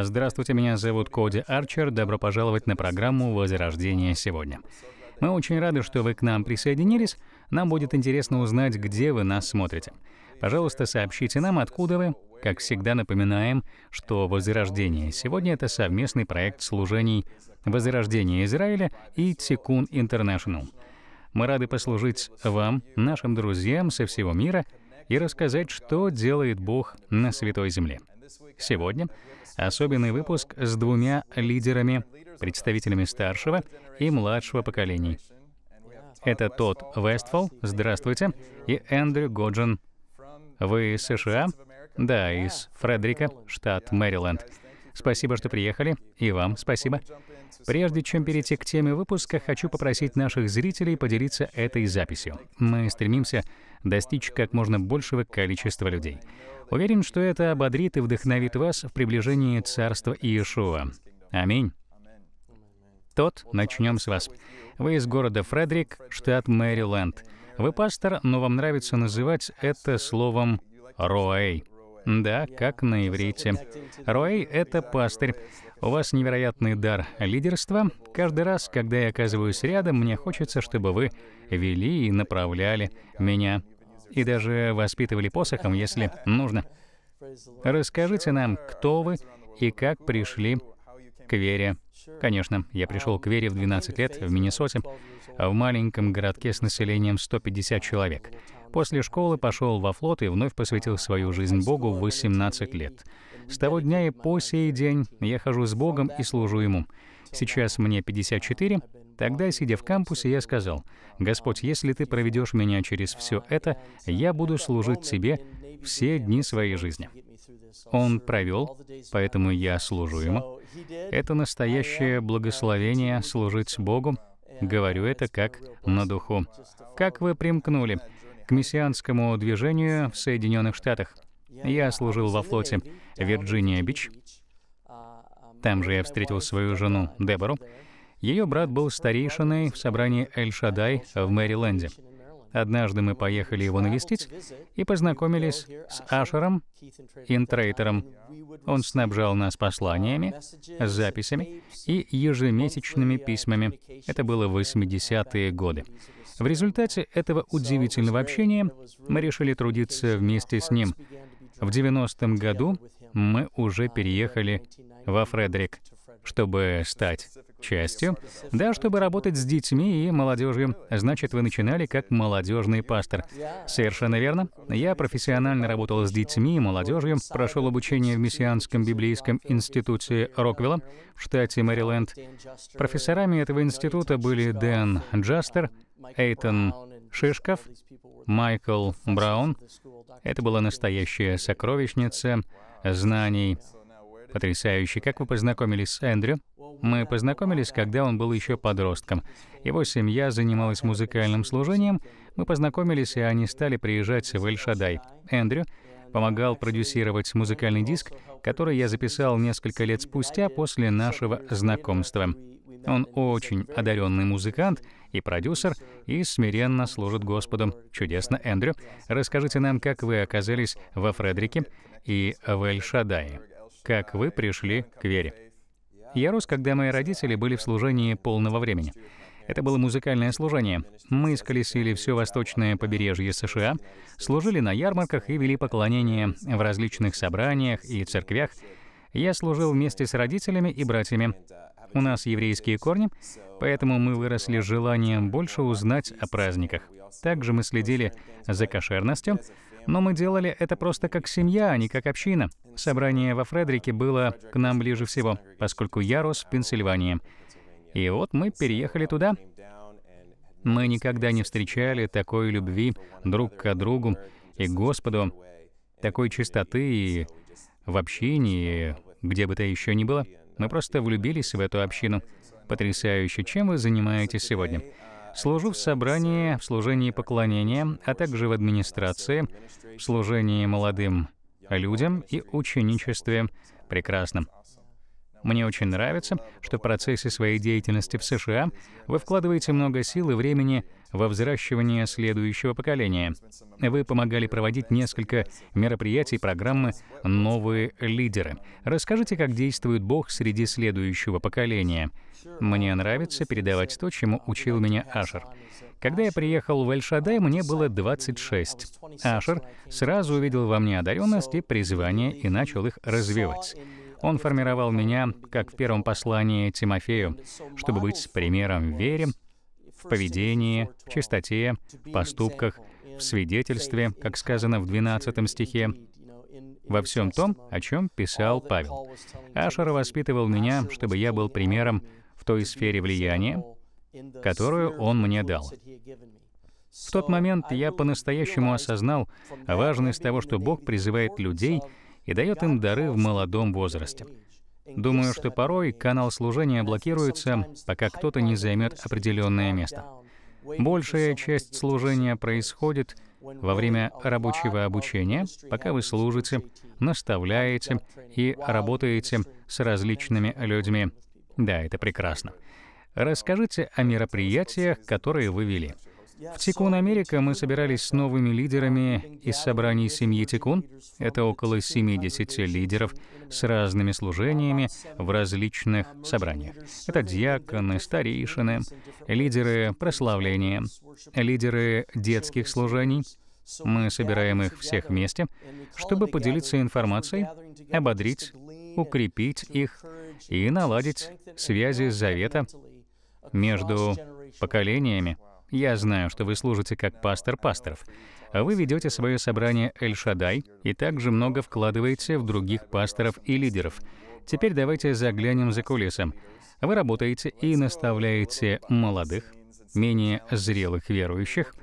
Здравствуйте, меня зовут Коди Арчер. Добро пожаловать на программу «Возрождение сегодня». Мы очень рады, что вы к нам присоединились. Нам будет интересно узнать, где вы нас смотрите. Пожалуйста, сообщите нам, откуда вы. Как всегда, напоминаем, что «Возрождение сегодня» — это совместный проект служений «Возрождение Израиля» и «Тикун Интернешнл». Мы рады послужить вам, нашим друзьям со всего мира, и рассказать, что делает Бог на Святой Земле. Сегодня особенный выпуск с двумя лидерами, представителями старшего и младшего поколений. Это Тодд Вестфол, здравствуйте, и Эндрю Годжин. Вы из США? Да, из Фредерика, штат Мэриленд. Спасибо, что приехали, и вам спасибо. Прежде чем перейти к теме выпуска, хочу попросить наших зрителей поделиться этой записью. Мы стремимся достичь как можно большего количества людей. Уверен, что это ободрит и вдохновит вас в приближении Царства Иешуа. Аминь. Тот, начнем с вас. Вы из города Фредерик, штат Мэриленд. Вы пастор, но вам нравится называть это словом «роэй». Да, как на иврите. Рой, это пастырь. У вас невероятный дар лидерства. Каждый раз, когда я оказываюсь рядом, мне хочется, чтобы вы вели и направляли меня. И даже воспитывали посохом, если нужно. Расскажите нам, кто вы и как пришли к вере. Конечно, я пришел к вере в 12 лет в Миннесоте, в маленьком городке с населением 150 человек. После школы пошел во флот и вновь посвятил свою жизнь Богу в 18 лет. С того дня и по сей день я хожу с Богом и служу Ему. Сейчас мне 54. Тогда, сидя в кампусе, я сказал, «Господь, если Ты проведешь меня через все это, я буду служить Тебе все дни своей жизни». Он провел, поэтому я служу Ему. Это настоящее благословение служить Богу. Говорю это как на духу. Как вы примкнули к мессианскому движению в Соединенных Штатах. Я служил во флоте Вирджиния-Бич. Там же я встретил свою жену Дебору. Ее брат был старейшиной в собрании Эль-Шадай в Мэриленде. Однажды мы поехали его навестить и познакомились с Ашером Интрейтером, он снабжал нас посланиями, записями и ежемесячными письмами. Это было 80-е годы. В результате этого удивительного общения мы решили трудиться вместе с ним. В 90-м году мы уже переехали во Фредерик чтобы стать частью, да, чтобы работать с детьми и молодежью. Значит, вы начинали как молодежный пастор. Совершенно верно. Я профессионально работал с детьми и молодежью, прошел обучение в Мессианском библейском институте Роквилла в штате Мэриленд. Профессорами этого института были Дэн Джастер, Эйтон Шишков, Майкл Браун. Это была настоящая сокровищница знаний Потрясающе. Как вы познакомились с Эндрю? Мы познакомились, когда он был еще подростком. Его семья занималась музыкальным служением. Мы познакомились, и они стали приезжать в Эль-Шадай. Эндрю помогал продюсировать музыкальный диск, который я записал несколько лет спустя после нашего знакомства. Он очень одаренный музыкант и продюсер, и смиренно служит Господу. Чудесно, Эндрю. Расскажите нам, как вы оказались во Фредерике и в Эль-Шадае. Как вы пришли к вере? Я рос, когда мои родители были в служении полного времени. Это было музыкальное служение. Мы исколесили все восточное побережье США, служили на ярмарках и вели поклонение в различных собраниях и церквях. Я служил вместе с родителями и братьями. У нас еврейские корни, поэтому мы выросли с желанием больше узнать о праздниках. Также мы следили за кошерностью, но мы делали это просто как семья, а не как община. Собрание во Фредерике было к нам ближе всего, поскольку я рос в Пенсильвании. И вот мы переехали туда. Мы никогда не встречали такой любви друг к другу и Господу, такой чистоты и в общении, где бы то еще ни было. Мы просто влюбились в эту общину. Потрясающе, чем вы занимаетесь сегодня? Служу в собрании, в служении поклонения, а также в администрации, в служении молодым людям и ученичестве. Прекрасно. Мне очень нравится, что в процессе своей деятельности в США вы вкладываете много сил и времени во взращивание следующего поколения. Вы помогали проводить несколько мероприятий программы «Новые лидеры». Расскажите, как действует Бог среди следующего поколения. Мне нравится передавать то, чему учил меня Ашер. Когда я приехал в Эльшадай, мне было 26. Ашер сразу увидел во мне одаренность и призвание и начал их развивать. Он формировал меня, как в первом послании Тимофею, чтобы быть примером в вере, в поведении, в чистоте, в поступках, в свидетельстве, как сказано в 12 стихе, во всем том, о чем писал Павел. Ашер воспитывал меня, чтобы я был примером в той сфере влияния, которую он мне дал. В тот момент я по-настоящему осознал важность того, что Бог призывает людей и дает им дары в молодом возрасте. Думаю, что порой канал служения блокируется, пока кто-то не займет определенное место. Большая часть служения происходит во время рабочего обучения, пока вы служите, наставляете и работаете с различными людьми. Да, это прекрасно. Расскажите о мероприятиях, которые вы вели. В Тикун Америка мы собирались с новыми лидерами из собраний семьи Тикун. Это около 70 лидеров с разными служениями в различных собраниях. Это диаконы, старейшины, лидеры прославления, лидеры детских служений. Мы собираем их всех вместе, чтобы поделиться информацией, ободрить, укрепить их и наладить связи завета между поколениями. Я знаю, что вы служите как пастор пасторов. А вы ведете свое собрание Эль-Шадай и также много вкладываете в других пасторов и лидеров. Теперь давайте заглянем за кулисы. Вы работаете и наставляете молодых, менее зрелых верующих.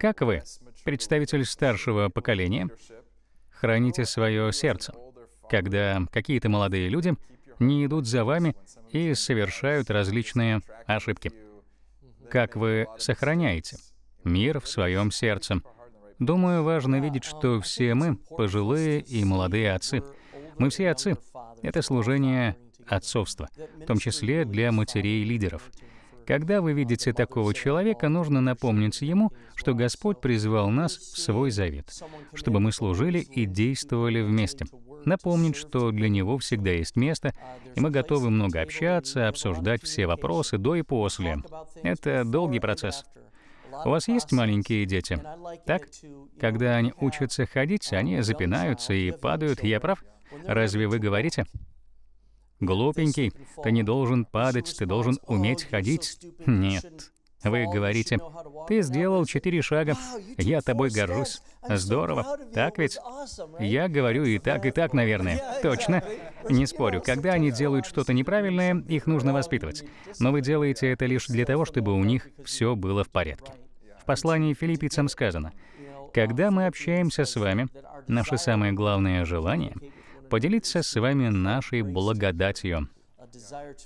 Как вы, представитель старшего поколения, храните свое сердце, когда какие-то молодые люди не идут за вами и совершают различные ошибки как вы сохраняете мир в своем сердце. Думаю, важно видеть, что все мы, пожилые и молодые отцы, мы все отцы. Это служение отцовства, в том числе для матерей лидеров. Когда вы видите такого человека, нужно напомнить ему, что Господь призвал нас в свой завет, чтобы мы служили и действовали вместе напомнить, что для него всегда есть место, и мы готовы много общаться, обсуждать все вопросы до и после. Это долгий процесс. У вас есть маленькие дети? Так? Когда они учатся ходить, они запинаются и падают, я прав? Разве вы говорите? Глупенький, ты не должен падать, ты должен уметь ходить. Нет. Вы говорите, ты сделал четыре шага, я тобой горжусь. Здорово, так ведь? Я говорю и так, и так, наверное. Точно. Не спорю, когда они делают что-то неправильное, их нужно воспитывать. Но вы делаете это лишь для того, чтобы у них все было в порядке. В послании филиппийцам сказано, «Когда мы общаемся с вами, наше самое главное желание — поделиться с вами нашей благодатью,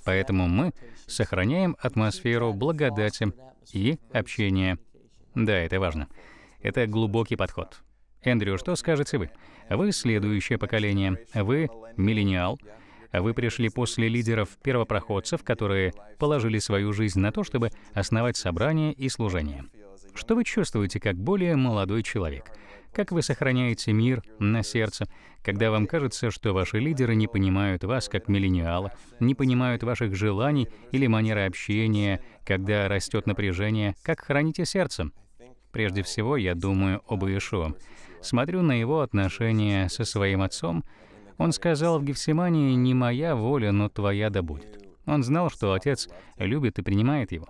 Поэтому мы сохраняем атмосферу благодати и общения. Да, это важно. Это глубокий подход. Эндрю, что скажете вы? Вы следующее поколение, вы миллениал, вы пришли после лидеров-первопроходцев, которые положили свою жизнь на то, чтобы основать собрание и служение. Что вы чувствуете как более молодой человек? Как вы сохраняете мир на сердце, когда вам кажется, что ваши лидеры не понимают вас как миллениала, не понимают ваших желаний или манеры общения, когда растет напряжение, как храните сердце? Прежде всего, я думаю об Иешуа. Смотрю на его отношения со своим отцом. Он сказал в Гефсимании, «Не моя воля, но твоя да будет». Он знал, что отец любит и принимает его.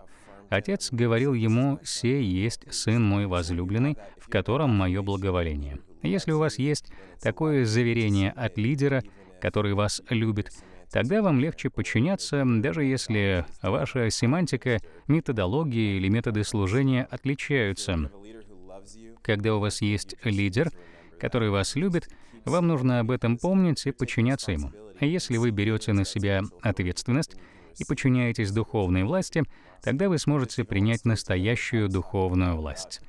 Отец говорил ему, «Се есть Сын мой возлюбленный, в котором мое благоволение». Если у вас есть такое заверение от лидера, который вас любит, тогда вам легче подчиняться, даже если ваша семантика, методология или методы служения отличаются. Когда у вас есть лидер, который вас любит, вам нужно об этом помнить и подчиняться ему. Если вы берете на себя ответственность, и подчиняетесь духовной власти, тогда вы сможете принять настоящую духовную власть.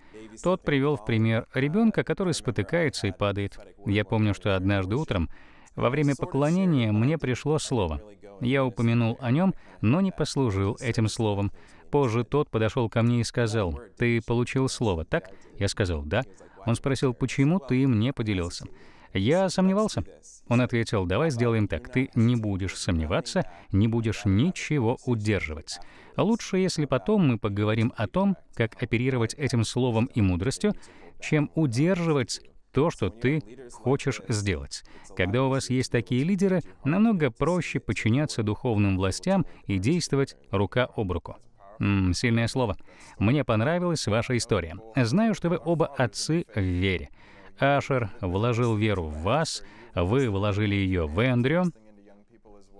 Тот привел в пример ребенка, который спотыкается и падает. Я помню, что однажды утром во время поклонения мне пришло слово. Я упомянул о нем, но не послужил этим словом. Позже тот подошел ко мне и сказал, «Ты получил слово, так?» Я сказал, «Да». Он спросил, «Почему ты им не поделился?» Я сомневался. Он ответил, давай сделаем так, ты не будешь сомневаться, не будешь ничего удерживать. Лучше, если потом мы поговорим о том, как оперировать этим словом и мудростью, чем удерживать то, что ты хочешь сделать. Когда у вас есть такие лидеры, намного проще подчиняться духовным властям и действовать рука об руку. М -м, сильное слово. Мне понравилась ваша история. Знаю, что вы оба отцы в вере. Ашер вложил веру в вас, вы вложили ее в Эндрю.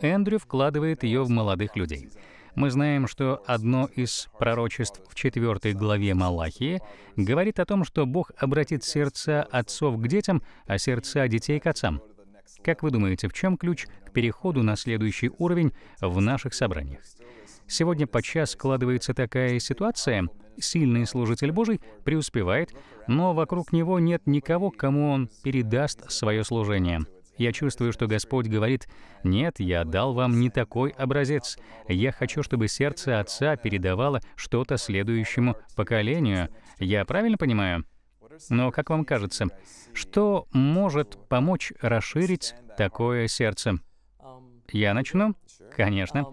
Эндрю вкладывает ее в молодых людей. Мы знаем, что одно из пророчеств в 4 главе Малахии говорит о том, что Бог обратит сердца отцов к детям, а сердца детей к отцам. Как вы думаете, в чем ключ к переходу на следующий уровень в наших собраниях? Сегодня подчас складывается такая ситуация. Сильный служитель Божий преуспевает, но вокруг него нет никого, кому он передаст свое служение. Я чувствую, что Господь говорит, «Нет, я дал вам не такой образец. Я хочу, чтобы сердце Отца передавало что-то следующему поколению». Я правильно понимаю? Но как вам кажется, что может помочь расширить такое сердце? Я начну? Конечно.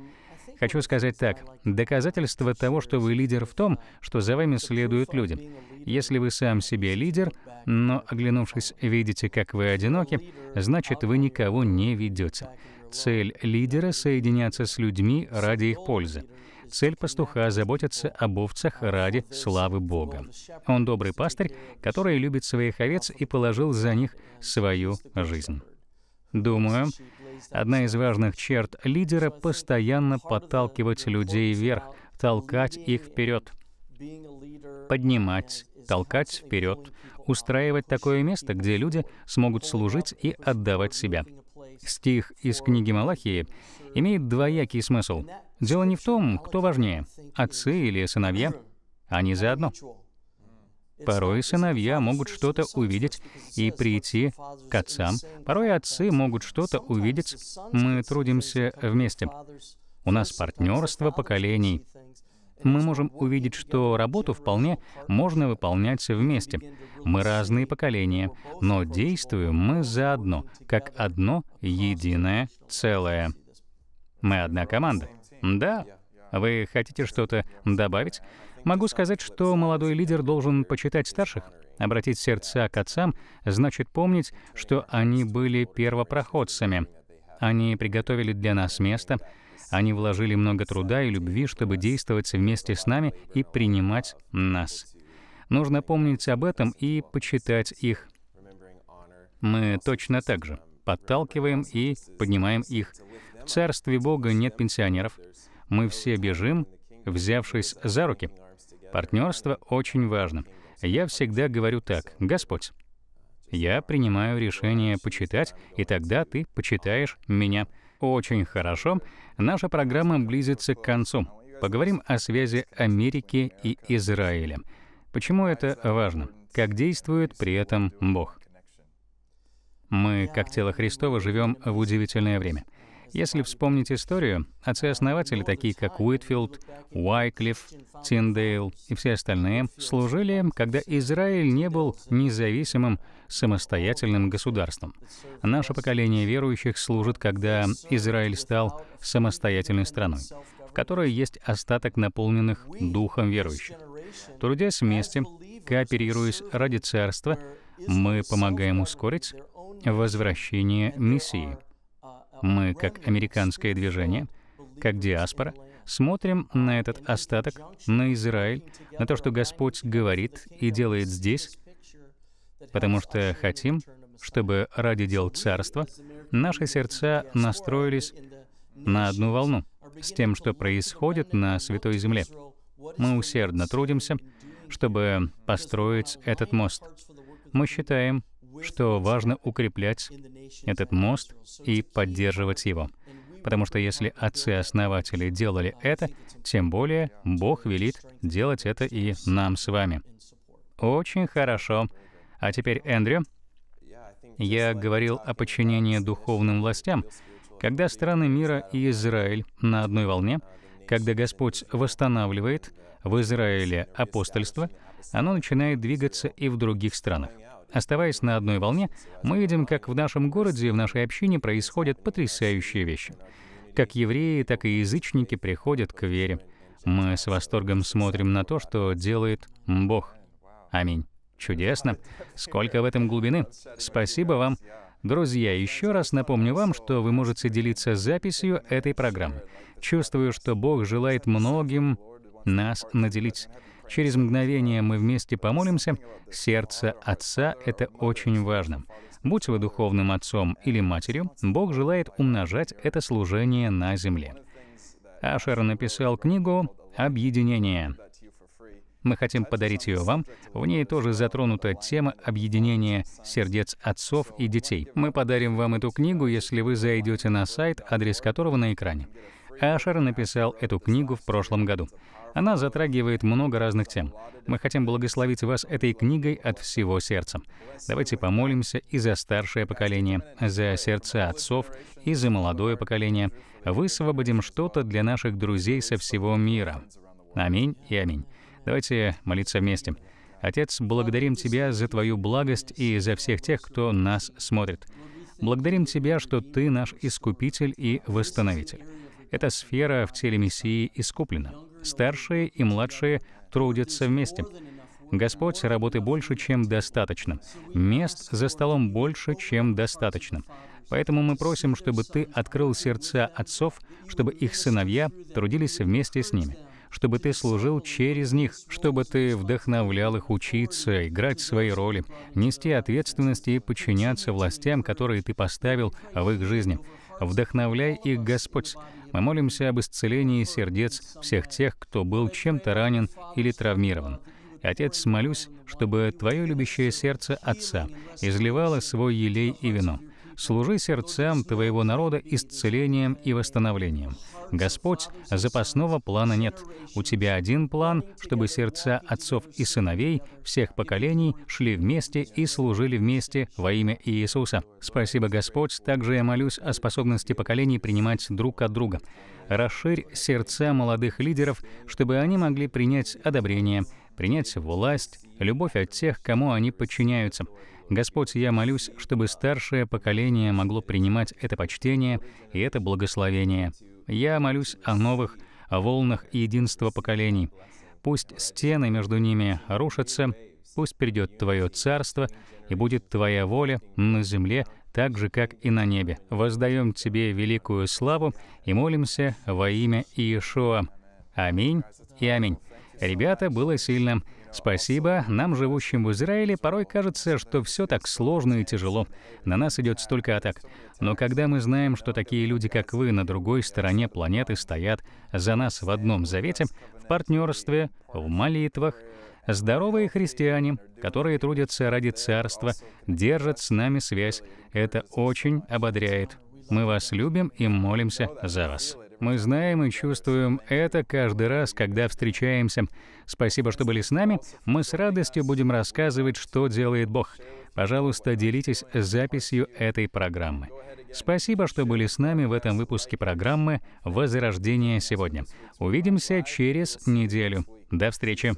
Хочу сказать так. Доказательство того, что вы лидер в том, что за вами следуют люди. Если вы сам себе лидер, но, оглянувшись, видите, как вы одиноки, значит, вы никого не ведете. Цель лидера — соединяться с людьми ради их пользы. Цель пастуха — заботиться об овцах ради славы Бога. Он добрый пастырь, который любит своих овец и положил за них свою жизнь. Думаю, одна из важных черт лидера — постоянно подталкивать людей вверх, толкать их вперед, поднимать, толкать вперед, устраивать такое место, где люди смогут служить и отдавать себя. Стих из книги Малахии имеет двоякий смысл. Дело не в том, кто важнее — отцы или сыновья. Они заодно. Порой сыновья могут что-то увидеть и прийти к отцам. Порой отцы могут что-то увидеть. Мы трудимся вместе. У нас партнерство поколений. Мы можем увидеть, что работу вполне можно выполнять вместе. Мы разные поколения, но действуем мы заодно, как одно единое целое. Мы одна команда. Да, вы хотите что-то добавить? Могу сказать, что молодой лидер должен почитать старших, обратить сердца к отцам, значит помнить, что они были первопроходцами. Они приготовили для нас место, они вложили много труда и любви, чтобы действовать вместе с нами и принимать нас. Нужно помнить об этом и почитать их. Мы точно так же подталкиваем и поднимаем их. В Царстве Бога нет пенсионеров. Мы все бежим, взявшись за руки — Партнерство очень важно. Я всегда говорю так, Господь, я принимаю решение почитать, и тогда ты почитаешь меня. Очень хорошо. Наша программа близится к концу. Поговорим о связи Америки и Израиля. Почему это важно? Как действует при этом Бог? Мы, как тело Христова, живем в удивительное время — если вспомнить историю, отцы-основатели, такие как Уитфилд, Уайклифф, Тиндейл и все остальные, служили, когда Израиль не был независимым, самостоятельным государством. Наше поколение верующих служит, когда Израиль стал самостоятельной страной, в которой есть остаток наполненных духом верующих. Трудясь вместе, кооперируясь ради царства, мы помогаем ускорить возвращение Мессии. Мы, как американское движение, как диаспора, смотрим на этот остаток, на Израиль, на то, что Господь говорит и делает здесь, потому что хотим, чтобы ради дел Царства наши сердца настроились на одну волну с тем, что происходит на Святой Земле. Мы усердно трудимся, чтобы построить этот мост. Мы считаем, что важно укреплять этот мост и поддерживать его. Потому что если отцы-основатели делали это, тем более Бог велит делать это и нам с вами. Очень хорошо. А теперь Эндрю. Я говорил о подчинении духовным властям. Когда страны мира и Израиль на одной волне, когда Господь восстанавливает в Израиле апостольство, оно начинает двигаться и в других странах. Оставаясь на одной волне, мы видим, как в нашем городе и в нашей общине происходят потрясающие вещи. Как евреи, так и язычники приходят к вере. Мы с восторгом смотрим на то, что делает Бог. Аминь. Чудесно. Сколько в этом глубины. Спасибо вам. Друзья, еще раз напомню вам, что вы можете делиться записью этой программы. Чувствую, что Бог желает многим нас наделить. Через мгновение мы вместе помолимся. Сердце Отца — это очень важно. Будь вы духовным отцом или матерью, Бог желает умножать это служение на земле. Ашер написал книгу «Объединение». Мы хотим подарить ее вам. В ней тоже затронута тема объединения сердец отцов и детей. Мы подарим вам эту книгу, если вы зайдете на сайт, адрес которого на экране. Ашер написал эту книгу в прошлом году. Она затрагивает много разных тем. Мы хотим благословить вас этой книгой от всего сердца. Давайте помолимся и за старшее поколение, за сердца отцов и за молодое поколение. Высвободим что-то для наших друзей со всего мира. Аминь и аминь. Давайте молиться вместе. Отец, благодарим Тебя за Твою благость и за всех тех, кто нас смотрит. Благодарим Тебя, что Ты наш Искупитель и Восстановитель. Эта сфера в теле Мессии искуплена. Старшие и младшие трудятся вместе. Господь, работы больше, чем достаточно. Мест за столом больше, чем достаточно. Поэтому мы просим, чтобы Ты открыл сердца отцов, чтобы их сыновья трудились вместе с ними чтобы ты служил через них, чтобы ты вдохновлял их учиться, играть свои роли, нести ответственность и подчиняться властям, которые ты поставил в их жизни. Вдохновляй их, Господь, мы молимся об исцелении сердец всех тех, кто был чем-то ранен или травмирован. Отец, молюсь, чтобы Твое любящее сердце Отца изливало свой елей и вино, служи сердцам твоего народа исцелением и восстановлением. Господь, запасного плана нет. У тебя один план, чтобы сердца отцов и сыновей всех поколений шли вместе и служили вместе во имя Иисуса. Спасибо, Господь. Также я молюсь о способности поколений принимать друг от друга. Расширь сердца молодых лидеров, чтобы они могли принять одобрение, принять власть, любовь от тех, кому они подчиняются. Господь, я молюсь, чтобы старшее поколение могло принимать это почтение и это благословение. Я молюсь о новых, о волнах единства поколений. Пусть стены между ними рушатся, пусть придет Твое царство и будет Твоя воля на земле, так же, как и на небе. Воздаем Тебе великую славу и молимся во имя Иешуа. Аминь и аминь. Ребята, было сильно. Спасибо. Нам, живущим в Израиле, порой кажется, что все так сложно и тяжело. На нас идет столько атак. Но когда мы знаем, что такие люди, как вы, на другой стороне планеты стоят за нас в одном завете, в партнерстве, в молитвах, Здоровые христиане, которые трудятся ради Царства, держат с нами связь. Это очень ободряет. Мы вас любим и молимся за вас. Мы знаем и чувствуем это каждый раз, когда встречаемся. Спасибо, что были с нами. Мы с радостью будем рассказывать, что делает Бог. Пожалуйста, делитесь записью этой программы. Спасибо, что были с нами в этом выпуске программы «Возрождение сегодня». Увидимся через неделю. До встречи!